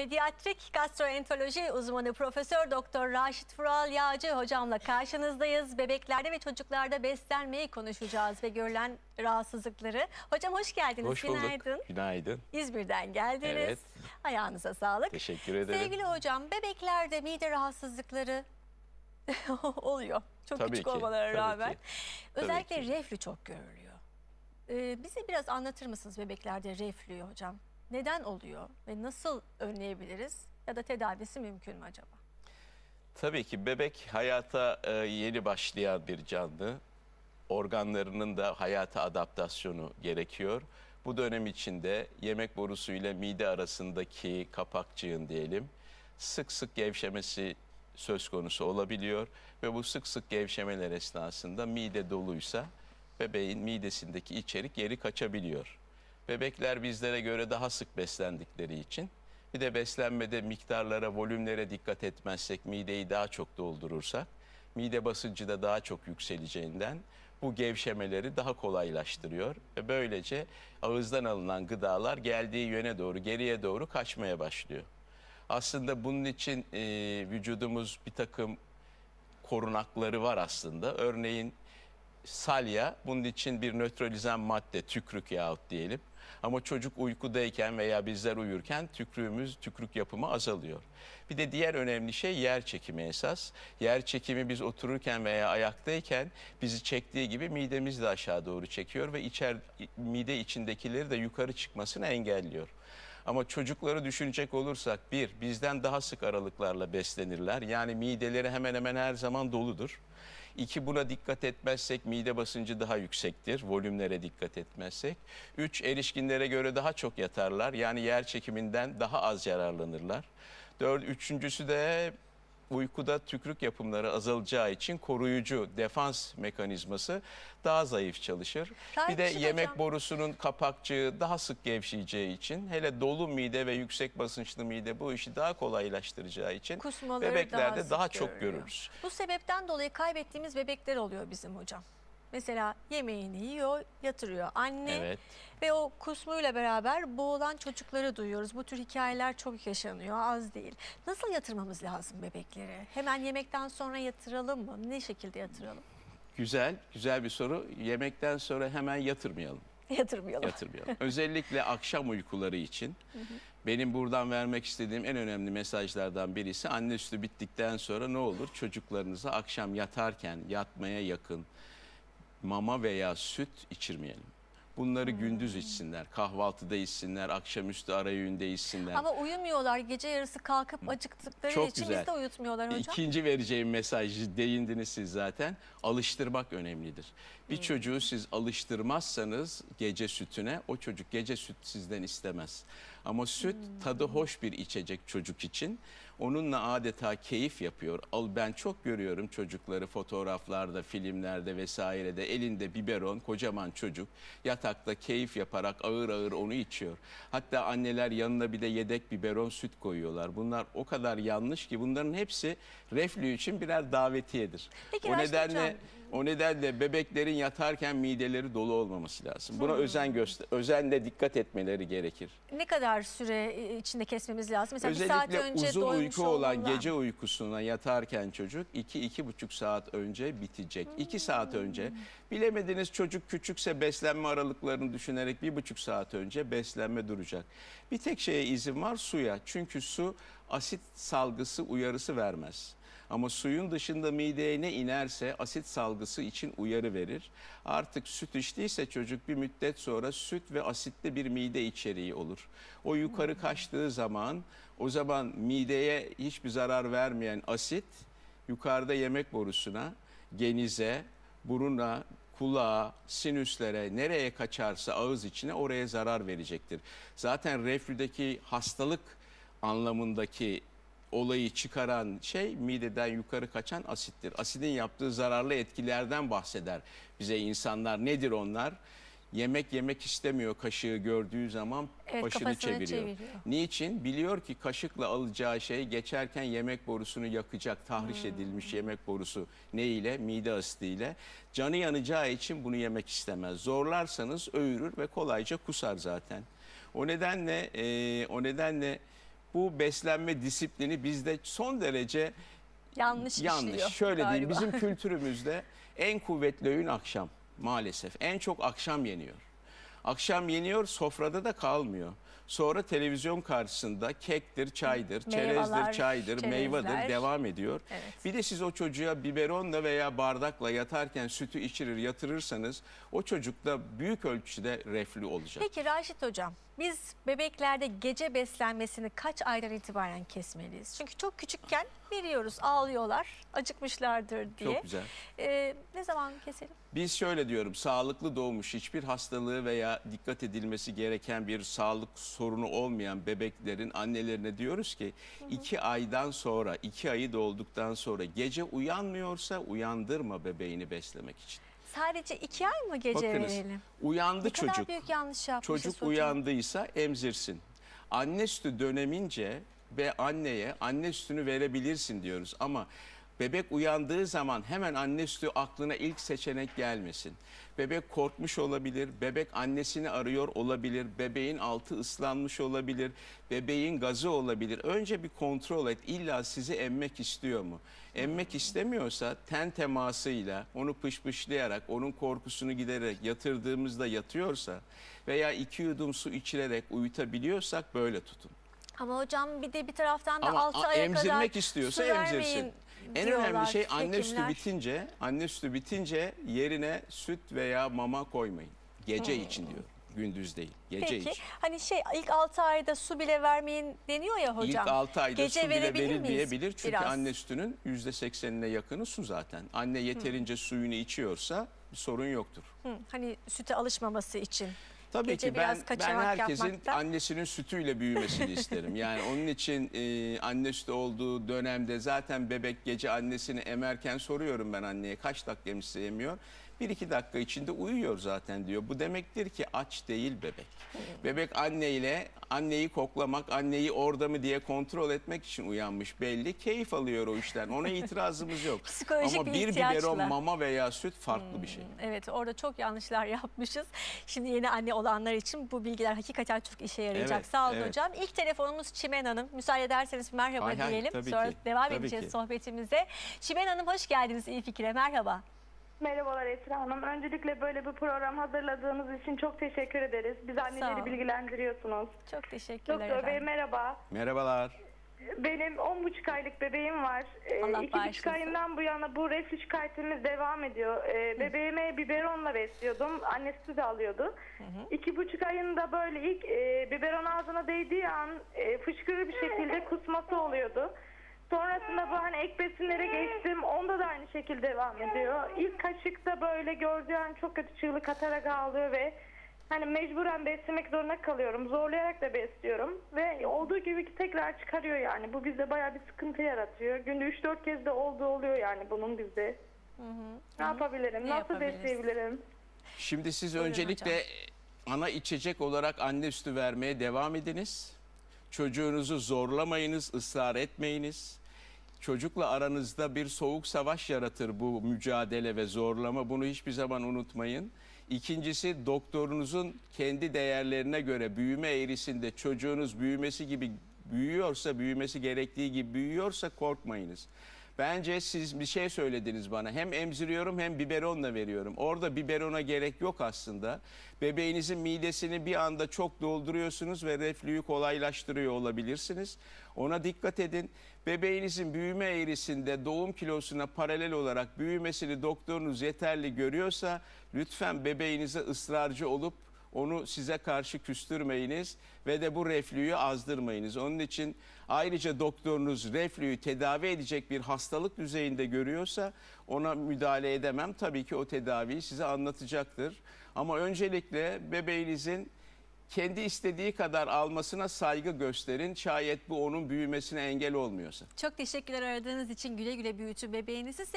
Pediatrik gastroenteroloji uzmanı Profesör Doktor Raşit Fural Yağcı hocamla karşınızdayız. Bebeklerde ve çocuklarda beslenmeyi konuşacağız ve görülen rahatsızlıkları. Hocam hoş geldiniz. Hoş Günaydın. Günaydın. İzmir'den geldiniz. Evet. Ayağınıza sağlık. Teşekkür ederim. Sevgili hocam bebeklerde mide rahatsızlıkları oluyor. Çok tabii küçük ki, olmalara rağmen. Ki. Özellikle tabii ki. reflü çok görülüyor. Ee, bize biraz anlatır mısınız bebeklerde reflüyü hocam? neden oluyor ve nasıl önleyebiliriz ya da tedavisi mümkün mü acaba? Tabii ki bebek hayata e, yeni başlayan bir canlı. Organlarının da hayata adaptasyonu gerekiyor. Bu dönem içinde yemek borusu ile mide arasındaki kapakçığın diyelim sık sık gevşemesi söz konusu olabiliyor ve bu sık sık gevşemeler esnasında mide doluysa bebeğin midesindeki içerik geri kaçabiliyor. Bebekler bizlere göre daha sık beslendikleri için bir de beslenmede miktarlara, volümlere dikkat etmezsek, mideyi daha çok doldurursak, mide basıncı da daha çok yükseleceğinden bu gevşemeleri daha kolaylaştırıyor. Ve böylece ağızdan alınan gıdalar geldiği yöne doğru, geriye doğru kaçmaya başlıyor. Aslında bunun için e, vücudumuz bir takım korunakları var aslında. Örneğin salya bunun için bir nötralizan madde, tükrük yahut diyelim. Ama çocuk uykudayken veya bizler uyurken tükrüğümüz, tükrük yapımı azalıyor. Bir de diğer önemli şey yer çekimi esas. Yer çekimi biz otururken veya ayaktayken bizi çektiği gibi midemiz de aşağı doğru çekiyor ve içer, mide içindekileri de yukarı çıkmasını engelliyor. Ama çocukları düşünecek olursak bir, bizden daha sık aralıklarla beslenirler. Yani mideleri hemen hemen her zaman doludur. İki buna dikkat etmezsek mide basıncı daha yüksektir. Volümlere dikkat etmezsek. Üç erişkinlere göre daha çok yatarlar. Yani yer çekiminden daha az yararlanırlar. Dört, üçüncüsü de uykuda tükürük yapımları azalacağı için koruyucu defans mekanizması daha zayıf çalışır. Rahip bir de hocam. yemek borusunun kapakçığı daha sık gevşeyeceği için hele dolu mide ve yüksek basınçlı mide bu işi daha kolaylaştıracağı için Kusmaları bebeklerde daha, daha çok görüyor. görürüz. Bu sebepten dolayı kaybettiğimiz bebekler oluyor bizim hocam. Mesela yemeğini yiyor, yatırıyor anne. Evet. Ve o kusmuyla beraber boğulan çocukları duyuyoruz. Bu tür hikayeler çok yaşanıyor, az değil. Nasıl yatırmamız lazım bebekleri? Hemen yemekten sonra yatıralım mı? Ne şekilde yatıralım? Güzel, güzel bir soru. Yemekten sonra hemen yatırmayalım. Yatırmayalım. Yatırmayalım. Özellikle akşam uykuları için benim buradan vermek istediğim en önemli mesajlardan birisi anne sütü bittikten sonra ne olur çocuklarınıza akşam yatarken yatmaya yakın mama veya süt içirmeyelim. Bunları hmm. gündüz içsinler, kahvaltıda içsinler, akşamüstü arayüğünde içsinler. Ama uyumuyorlar, gece yarısı kalkıp hmm. acıktıkları Çok için güzel. biz de uyutmuyorlar hocam. İkinci vereceğim mesaj, değindiniz siz zaten, alıştırmak önemlidir. Bir hmm. çocuğu siz alıştırmazsanız gece sütüne, o çocuk gece süt sizden istemez. Ama süt hmm. tadı hoş bir içecek çocuk için. Onunla adeta keyif yapıyor. Al ben çok görüyorum çocukları fotoğraflarda, filmlerde vesairede elinde biberon, kocaman çocuk yatakta keyif yaparak ağır ağır onu içiyor. Hatta anneler yanına bir de yedek biberon süt koyuyorlar. Bunlar o kadar yanlış ki bunların hepsi reflü için birer davetiyedir. Peki, o nedenle hocam o nedenle bebeklerin yatarken mideleri dolu olmaması lazım. Buna hmm. özen göster, özenle dikkat etmeleri gerekir. Ne kadar süre e, içinde kesmemiz lazım? Mesela Özellikle bir saat önce uzun uyku olan olduğundan. gece uykusuna yatarken çocuk 2-2,5 saat önce bitecek. 2 hmm. saat önce bilemediniz çocuk küçükse beslenme aralıklarını düşünerek 1,5 saat önce beslenme duracak. Bir tek şeye izin var suya. Çünkü su asit salgısı uyarısı vermez. Ama suyun dışında mideye ne inerse asit salgısı için uyarı verir. Artık süt içtiyse çocuk bir müddet sonra süt ve asitli bir mide içeriği olur. O yukarı hmm. kaçtığı zaman o zaman mideye hiçbir zarar vermeyen asit yukarıda yemek borusuna, genize, buruna, kulağa, sinüslere, nereye kaçarsa ağız içine oraya zarar verecektir. Zaten reflüdeki hastalık anlamındaki olayı çıkaran şey mideden yukarı kaçan asittir. Asidin yaptığı zararlı etkilerden bahseder bize insanlar. Nedir onlar? Yemek yemek istemiyor kaşığı gördüğü zaman evet, başını çeviriyor. çeviriyor. Niçin? Biliyor ki kaşıkla alacağı şey geçerken yemek borusunu yakacak tahriş hmm. edilmiş yemek borusu ne ile? Mide asidiyle. Canı yanacağı için bunu yemek istemez. Zorlarsanız öğürür ve kolayca kusar zaten. O nedenle e, o nedenle bu beslenme disiplini bizde son derece yanlış yanlış. işliyor Şöyle galiba. diyeyim bizim kültürümüzde en kuvvetli öğün akşam maalesef. En çok akşam yeniyor. Akşam yeniyor sofrada da kalmıyor. Sonra televizyon karşısında kektir, çaydır, Meyveler, çerezdir, çaydır, çerezler. meyvadır devam ediyor. Evet. Bir de siz o çocuğa biberonla veya bardakla yatarken sütü içirir yatırırsanız o çocukta büyük ölçüde reflü olacak. Peki Raşit Hocam biz bebeklerde gece beslenmesini kaç aydan itibaren kesmeliyiz? Çünkü çok küçükken veriyoruz ağlıyorlar acıkmışlardır diye. Çok güzel. Ee, ne zaman keselim? Biz şöyle diyorum sağlıklı doğmuş hiçbir hastalığı veya dikkat edilmesi gereken bir sağlık sorunu olmayan bebeklerin annelerine diyoruz ki hı hı. iki aydan sonra iki ayı dolduktan sonra gece uyanmıyorsa uyandırma bebeğini beslemek için. Sadece iki ay mı gece Bakınız, verelim? Uyandı ne çocuk. kadar büyük yanlış yapmışız Çocuk hocam. uyandıysa emzirsin. Anne sütü dönemince ve anneye anne sütünü verebilirsin diyoruz ama Bebek uyandığı zaman hemen anne sütü aklına ilk seçenek gelmesin. Bebek korkmuş olabilir, bebek annesini arıyor olabilir, bebeğin altı ıslanmış olabilir, bebeğin gazı olabilir. Önce bir kontrol et illa sizi emmek istiyor mu? Emmek istemiyorsa ten temasıyla, onu pışpışlayarak, onun korkusunu gidererek yatırdığımızda yatıyorsa veya iki yudum su içirerek uyutabiliyorsak böyle tutun. Ama hocam bir de bir taraftan da Ama altı aya kadar emzirmek istiyorsa emzirsin. En önemli şey anne hekimler. sütü bitince, anne sütü bitince yerine süt veya mama koymayın. Gece hmm. için diyor. Gündüz değil, gece Peki, için. hani şey ilk 6 ayda su bile vermeyin deniyor ya hocam. İlk 6 ayda gece su bile diyebilir Çünkü Biraz. anne sütünün %80'ine yakını su zaten. Anne hmm. yeterince hmm. suyunu içiyorsa sorun yoktur. Hmm. Hani süte alışmaması için. Tabii Gece ki ben, ben herkesin yapmakta. annesinin sütüyle büyümesini isterim. Yani onun için e, annesi de olduğu dönemde zaten bebek gece annesini emerken soruyorum ben anneye kaç dakika emziremiyor bir iki dakika içinde uyuyor zaten diyor. Bu demektir ki aç değil bebek. Bebek anneyle anneyi koklamak, anneyi orada mı diye kontrol etmek için uyanmış belli. Keyif alıyor o işten. Ona itirazımız yok. Psikolojik Ama bir, bir biberon mama veya süt farklı hmm, bir şey. Hmm, evet orada çok yanlışlar yapmışız. Şimdi yeni anne olanlar için bu bilgiler hakikaten çok işe yarayacak. Evet, Sağ olun evet. hocam. İlk telefonumuz Çimen Hanım. Müsaade ederseniz merhaba hay diyelim. Hay, Sonra ki. devam tabii edeceğiz ki. sohbetimize. Çimen Hanım hoş geldiniz İyi Fikir'e. Merhaba. Merhabalar Esra Hanım. Öncelikle böyle bir program hazırladığınız için çok teşekkür ederiz. Biz anneleri bilgilendiriyorsunuz. Çok teşekkürler Doktor Bey merhaba. Merhabalar. Benim 10,5 aylık bebeğim var. Ee, Allah iki ayından bu yana bu reflü şikayetimiz devam ediyor. Ee, bebeğime biberonla besliyordum. Annesi de alıyordu. 2.5 ayında böyle ilk e, biberon ağzına değdiği an e, fışkırı bir şekilde kusması oluyordu. Sonrasında bu hani ek besinlere geçtim. Onda da aynı şekilde devam ediyor. İlk kaşıkta böyle gördüğü an çok kötü çığlık atarak ağlıyor ve hani mecburen beslemek zorunda kalıyorum. Zorlayarak da besliyorum ve olduğu gibi ki tekrar çıkarıyor yani. Bu bizde baya bir sıkıntı yaratıyor. Günde 3-4 kez de oldu oluyor yani bunun bizde. Hı hı. Ne yapabilirim? Ne Nasıl besleyebilirim? Şimdi siz Buyurun öncelikle hocam. ana içecek olarak anne sütü vermeye devam ediniz. Çocuğunuzu zorlamayınız, ısrar etmeyiniz çocukla aranızda bir soğuk savaş yaratır bu mücadele ve zorlama. Bunu hiçbir zaman unutmayın. İkincisi doktorunuzun kendi değerlerine göre büyüme eğrisinde çocuğunuz büyümesi gibi büyüyorsa, büyümesi gerektiği gibi büyüyorsa korkmayınız. Bence siz bir şey söylediniz bana. Hem emziriyorum hem biberonla veriyorum. Orada biberona gerek yok aslında. Bebeğinizin midesini bir anda çok dolduruyorsunuz ve reflüyü kolaylaştırıyor olabilirsiniz. Ona dikkat edin. Bebeğinizin büyüme eğrisinde doğum kilosuna paralel olarak büyümesini doktorunuz yeterli görüyorsa lütfen bebeğinize ısrarcı olup onu size karşı küstürmeyiniz ve de bu reflüyü azdırmayınız. Onun için ayrıca doktorunuz reflüyü tedavi edecek bir hastalık düzeyinde görüyorsa ona müdahale edemem. Tabii ki o tedaviyi size anlatacaktır. Ama öncelikle bebeğinizin kendi istediği kadar almasına saygı gösterin. Şayet bu onun büyümesine engel olmuyorsa. Çok teşekkürler aradığınız için güle güle büyütün bebeğinizi.